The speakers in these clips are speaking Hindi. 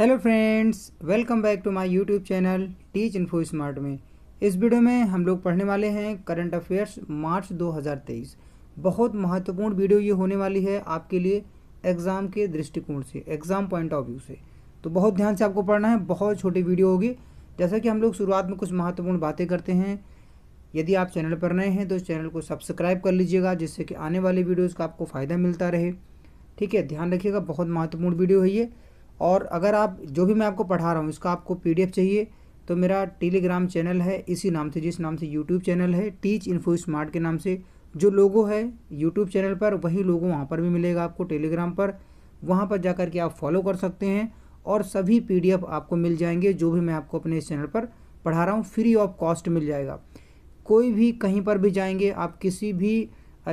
hello friends welcome back to my YouTube channel Teach Info Smart में इस वीडियो में हम लोग पढ़ने वाले हैं करंट अफेयर्स मार्च 2023 बहुत महत्वपूर्ण वीडियो ये होने वाली है आपके लिए एग्ज़ाम के दृष्टिकोण से एग्ज़ाम पॉइंट ऑफ व्यू से तो बहुत ध्यान से आपको पढ़ना है बहुत छोटी वीडियो होगी जैसा कि हम लोग शुरुआत में कुछ महत्वपूर्ण बातें करते हैं यदि आप चैनल पर नए हैं तो चैनल को सब्सक्राइब कर लीजिएगा जिससे कि आने वाली वीडियोज़ का आपको फ़ायदा मिलता रहे ठीक है ध्यान रखिएगा बहुत महत्वपूर्ण वीडियो है ये और अगर आप जो भी मैं आपको पढ़ा रहा हूँ इसका आपको पी चाहिए तो मेरा टेलीग्राम चैनल है इसी नाम से जिस नाम से यूट्यूब चैनल है टीच इन्फो स्मार्ट के नाम से जो लोगो है यूट्यूब चैनल पर वही लोगो वहाँ पर भी मिलेगा आपको टेलीग्राम पर वहाँ पर जा के आप फॉलो कर सकते हैं और सभी पी आपको मिल जाएंगे जो भी मैं आपको अपने इस चैनल पर पढ़ा रहा हूँ फ्री ऑफ कॉस्ट मिल जाएगा कोई भी कहीं पर भी जाएंगे आप किसी भी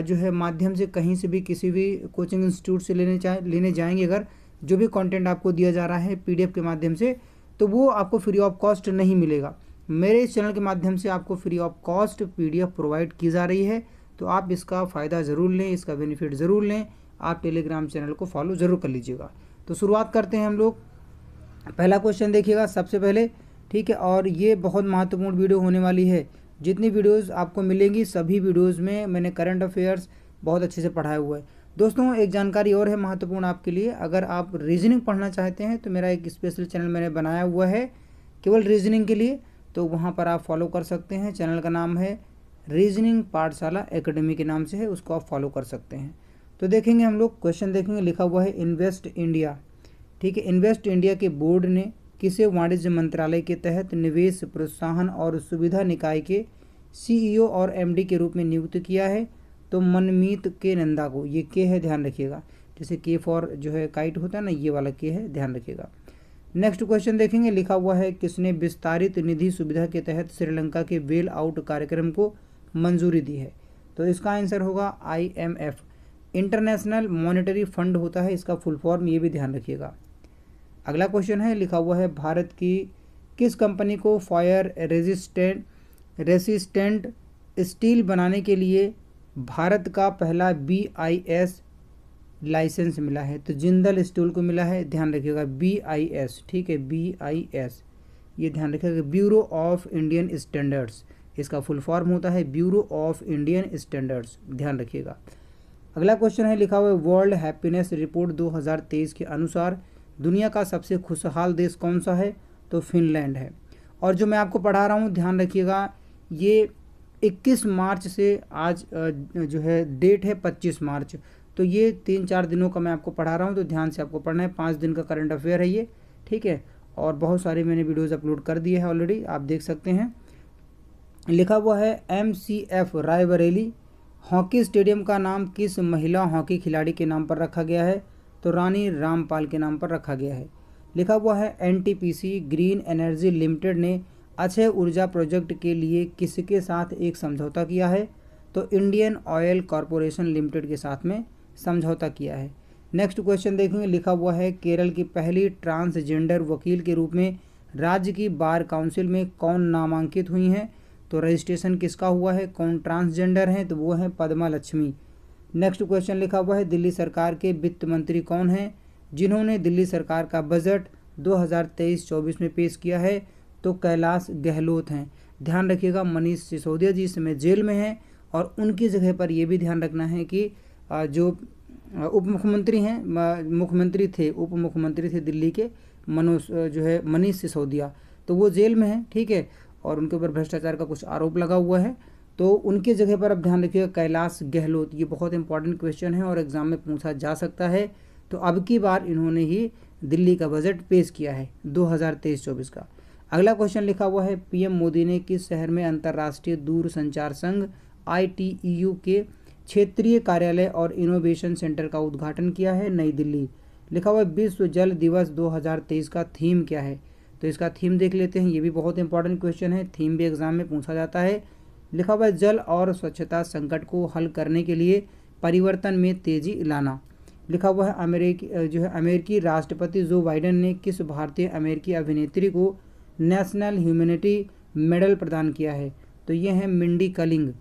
जो है माध्यम से कहीं से भी किसी भी कोचिंग इंस्टीट्यूट से लेने चाहे लेने जाएंगे अगर जो भी कंटेंट आपको दिया जा रहा है पीडीएफ के माध्यम से तो वो आपको फ्री ऑफ कॉस्ट नहीं मिलेगा मेरे इस चैनल के माध्यम से आपको free of cost PDF provide की जा रही है तो आप इसका फ़ायदा ज़रूर लें इसका बेनिफिट ज़रूर लें आप टेलीग्राम चैनल को फॉलो ज़रूर कर लीजिएगा तो शुरुआत करते हैं हम लोग पहला क्वेश्चन देखिएगा सबसे पहले ठीक है और ये बहुत महत्वपूर्ण वीडियो होने वाली है जितनी वीडियोज़ आपको मिलेंगी सभी वीडियोज़ में मैंने करंट अफेयर्स बहुत अच्छे से पढ़ाया हुआ है दोस्तों एक जानकारी और है महत्वपूर्ण आपके लिए अगर आप रीजनिंग पढ़ना चाहते हैं तो मेरा एक स्पेशल चैनल मैंने बनाया हुआ है केवल रीजनिंग के लिए तो वहाँ पर आप फॉलो कर सकते हैं चैनल का नाम है रीजनिंग पाठशाला एकेडमी के नाम से है उसको आप फॉलो कर सकते हैं तो देखेंगे हम लोग क्वेश्चन देखेंगे लिखा हुआ है इन्वेस्ट इंडिया ठीक है इन्वेस्ट इंडिया के बोर्ड ने किसे वाणिज्य मंत्रालय के तहत निवेश प्रोत्साहन और सुविधा निकाय के सीईओ e और एमडी के रूप में नियुक्त किया है तो मनमीत के नंदा को ये के है ध्यान रखिएगा जैसे के फॉर जो है काइट होता है ना ये वाला के है ध्यान रखिएगा नेक्स्ट क्वेश्चन देखेंगे लिखा हुआ है किसने विस्तारित निधि सुविधा के तहत श्रीलंका के वेल आउट कार्यक्रम को मंजूरी दी है तो इसका आंसर होगा आईएमएफ इंटरनेशनल मॉनेटरी फंड होता है इसका फुल फॉर्म ये भी ध्यान रखिएगा अगला क्वेश्चन है लिखा हुआ है भारत की किस कंपनी को फायर रेजिस्टेंट रेसिस्टेंट स्टील बनाने के लिए भारत का पहला बी आई एस लाइसेंस मिला है तो जिंदल स्टील को मिला है ध्यान रखिएगा बी आई एस ठीक है बी आई एस ये ध्यान रखिएगा ब्यूरो ऑफ इंडियन स्टैंडर्ड्स इसका फुल फॉर्म होता है ब्यूरो ऑफ इंडियन स्टैंडर्ड्स ध्यान रखिएगा अगला क्वेश्चन है लिखा हुआ है वर्ल्ड हैप्पीनेस रिपोर्ट 2023 के अनुसार दुनिया का सबसे खुशहाल देश कौन सा है तो फिनलैंड है और जो मैं आपको पढ़ा रहा हूँ ध्यान रखिएगा ये 21 मार्च से आज जो है डेट है 25 मार्च तो ये तीन चार दिनों का मैं आपको पढ़ा रहा हूँ तो ध्यान से आपको पढ़ना है पाँच दिन का करंट अफेयर है ये ठीक है और बहुत सारे मैंने वीडियोस अपलोड कर दिए हैं ऑलरेडी आप देख सकते हैं लिखा हुआ है M C F Raebareli hockey stadium का नाम किस महिला हॉकी खिलाड़ी के नाम पर रखा गया है तो रानी रामपाल के नाम पर रखा गया है लिखा हुआ है एन ग्रीन एनर्जी लिमिटेड ने अक्षय ऊर्जा प्रोजेक्ट के लिए किसके साथ एक समझौता किया है तो इंडियन ऑयल कॉरपोरेशन लिमिटेड के साथ में समझौता किया है नेक्स्ट क्वेश्चन देखेंगे लिखा हुआ है केरल की पहली ट्रांसजेंडर वकील के रूप में राज्य की बार काउंसिल में कौन नामांकित हुई हैं तो रजिस्ट्रेशन किसका हुआ है कौन ट्रांसजेंडर हैं तो वो हैं पदमा लक्ष्मी नेक्स्ट क्वेश्चन लिखा हुआ है दिल्ली सरकार के वित्त मंत्री कौन हैं जिन्होंने दिल्ली सरकार का बजट दो हज़ार में पेश किया है तो कैलाश गहलोत हैं ध्यान रखिएगा मनीष सिसोदिया जी इस समय जेल में हैं और उनकी जगह पर ये भी ध्यान रखना है कि जो उप मुख्यमंत्री हैं मुख्यमंत्री थे उप मुख्यमंत्री थे दिल्ली के मनोज जो है मनीष सिसोदिया तो वो जेल में हैं ठीक है और उनके ऊपर भ्रष्टाचार का कुछ आरोप लगा हुआ है तो उनकी जगह पर अब ध्यान रखिएगा कैलाश गहलोत ये बहुत इंपॉर्टेंट क्वेश्चन है और एग्ज़ाम में पूछा जा सकता है तो अब की बार इन्होंने ही दिल्ली का बजट पेश किया है दो हज़ार का अगला क्वेश्चन लिखा हुआ है पीएम मोदी ने किस शहर में अंतर्राष्ट्रीय दूर संचार संघ आई के क्षेत्रीय कार्यालय और इनोवेशन सेंटर का उद्घाटन किया है नई दिल्ली लिखा हुआ है विश्व जल दिवस 2023 का थीम क्या है तो इसका थीम देख लेते हैं ये भी बहुत इंपॉर्टेंट क्वेश्चन है थीम भी एग्जाम में पूछा जाता है लिखा हुआ है जल और स्वच्छता संकट को हल करने के लिए परिवर्तन में तेजी लाना लिखा हुआ है अमेरिकी जो है अमेरिकी राष्ट्रपति जो बाइडन ने किस भारतीय अमेरिकी अभिनेत्री को नेशनल ह्यूमनिटी मेडल प्रदान किया है तो ये है मिंडी कलिंग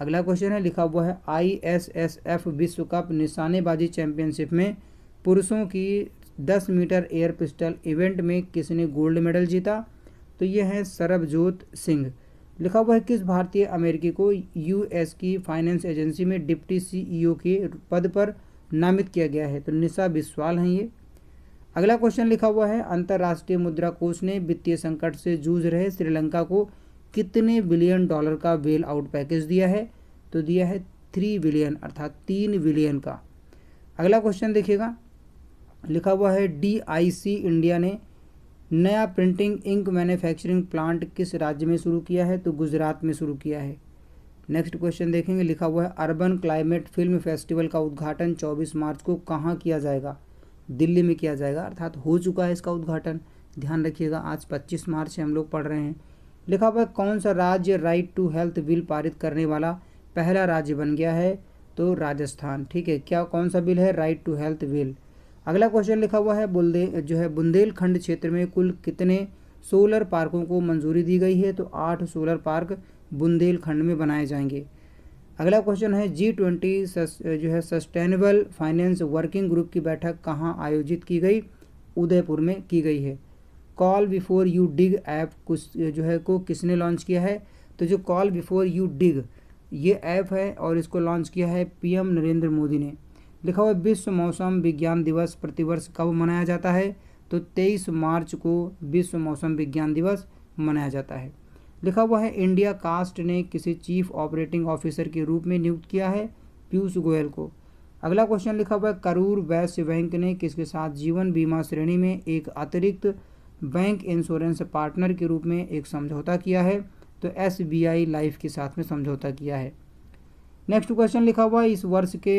अगला क्वेश्चन है लिखा हुआ है आई एस एस एफ विश्व कप निशानेबाजी चैंपियनशिप में पुरुषों की 10 मीटर एयर पिस्टल इवेंट में किसने गोल्ड मेडल जीता तो ये है सरबजोत सिंह लिखा हुआ है किस भारतीय अमेरिकी को यूएस की फाइनेंस एजेंसी में डिप्टी सीईओ के पद पर नामित किया गया है तो निशा बिस्वाल हैं ये अगला क्वेश्चन लिखा हुआ है अंतर्राष्ट्रीय मुद्रा कोष ने वित्तीय संकट से जूझ रहे श्रीलंका को कितने बिलियन डॉलर का वेल आउट पैकेज दिया है तो दिया है थ्री बिलियन अर्थात तीन बिलियन का अगला क्वेश्चन देखिएगा लिखा हुआ है डी इंडिया ने नया प्रिंटिंग इंक मैन्युफैक्चरिंग प्लांट किस राज्य में शुरू किया है तो गुजरात में शुरू किया है नेक्स्ट क्वेश्चन देखेंगे लिखा हुआ है अर्बन क्लाइमेट फिल्म फेस्टिवल का उद्घाटन 24 मार्च को कहाँ किया जाएगा दिल्ली में किया जाएगा अर्थात हो चुका है इसका उद्घाटन ध्यान रखिएगा आज 25 मार्च से हम लोग पढ़ रहे हैं लिखा हुआ कौन सा राज्य राइट टू हेल्थ बिल पारित करने वाला पहला राज्य बन गया है तो राजस्थान ठीक है क्या कौन सा बिल है राइट टू हेल्थ बिल अगला क्वेश्चन लिखा हुआ है बुलदे जो है बुंदेलखंड क्षेत्र में कुल कितने सोलर पार्कों को मंजूरी दी गई है तो आठ सोलर पार्क बुंदेलखंड में बनाए जाएंगे अगला क्वेश्चन है जी ट्वेंटी जो है सस्टेनेबल फाइनेंस वर्किंग ग्रुप की बैठक कहाँ आयोजित की गई उदयपुर में की गई है call before you dig app कुछ जो है को किसने लॉन्च किया है तो जो कॉल बिफोर यू डिग ये ऐप है और इसको लॉन्च किया है पीएम नरेंद्र मोदी ने लिखा हुआ विश्व मौसम विज्ञान दिवस प्रतिवर्ष कब मनाया जाता है तो 23 मार्च को विश्व मौसम विज्ञान दिवस मनाया जाता है लिखा हुआ है इंडिया कास्ट ने किसी चीफ ऑपरेटिंग ऑफिसर के रूप में नियुक्त किया है पीयूष गोयल को अगला क्वेश्चन लिखा हुआ है करूर वैश्य बैंक ने किसके साथ जीवन बीमा श्रेणी में एक अतिरिक्त बैंक इंश्योरेंस पार्टनर के रूप में एक समझौता किया है तो एस लाइफ के साथ में समझौता किया है नेक्स्ट क्वेश्चन लिखा हुआ है इस वर्ष के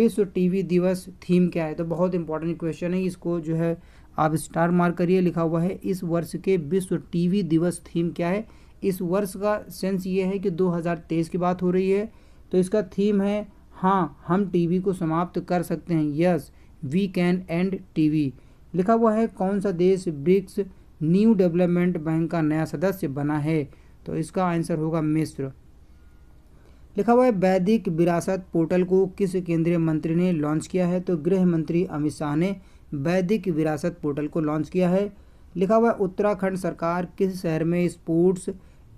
विश्व टीवी दिवस थीम क्या है तो बहुत इंपॉर्टेंट क्वेश्चन है इसको जो है आप स्टार मार्क करिए लिखा हुआ है इस वर्ष के विश्व टीवी दिवस थीम क्या है इस वर्ष का सेंस ये है कि 2023 की बात हो रही है तो इसका थीम है हाँ हम टीवी को समाप्त कर सकते हैं yes we can and TV लिखा हुआ है कौन सा देश ब्रिक्स न्यू डेवलपमेंट बैंक का नया सदस्य बना है तो इसका आंसर होगा मिस्र लिखा हुआ है वैदिक विरासत पोर्टल को किस केंद्रीय मंत्री ने लॉन्च किया है तो गृह मंत्री अमित शाह ने वैदिक विरासत पोर्टल को लॉन्च किया है लिखा हुआ है उत्तराखंड सरकार किस शहर में स्पोर्ट्स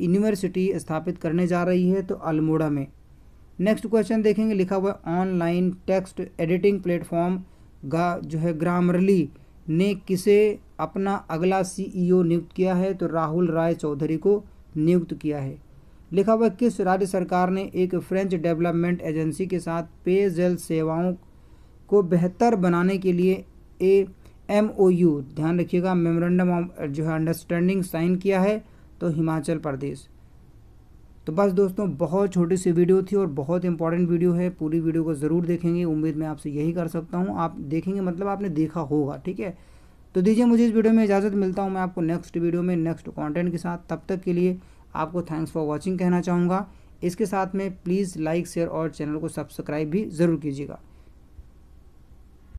यूनिवर्सिटी स्थापित करने जा रही है तो अल्मोड़ा में नेक्स्ट क्वेश्चन देखेंगे लिखा हुआ ऑनलाइन टेक्स्ट एडिटिंग प्लेटफॉर्म गा जो है ग्रामरली ने किसे अपना अगला सीईओ नियुक्त किया है तो राहुल राय चौधरी को नियुक्त किया है लिखा हुआ किस राज्य सरकार ने एक फ्रेंच डेवलपमेंट एजेंसी के साथ पेयजल सेवाओं को बेहतर बनाने के लिए ए एम ओ यू ध्यान रखिएगा मेमोरेंडम ऑफ जो है अंडरस्टैंडिंग साइन किया है तो हिमाचल प्रदेश तो बस दोस्तों बहुत छोटी सी वीडियो थी और बहुत इंपॉर्टेंट वीडियो है पूरी वीडियो को ज़रूर देखेंगे उम्मीद मैं आपसे यही कर सकता हूँ आप देखेंगे मतलब आपने देखा होगा ठीक है तो दीजिए मुझे इस वीडियो में इजाज़त मिलता हूँ मैं आपको नेक्स्ट वीडियो में नेक्स्ट कॉन्टेंट के साथ तब तक के लिए आपको थैंक्स फॉर वॉचिंग कहना चाहूँगा इसके साथ में प्लीज़ लाइक शेयर और चैनल को सब्सक्राइब भी ज़रूर कीजिएगा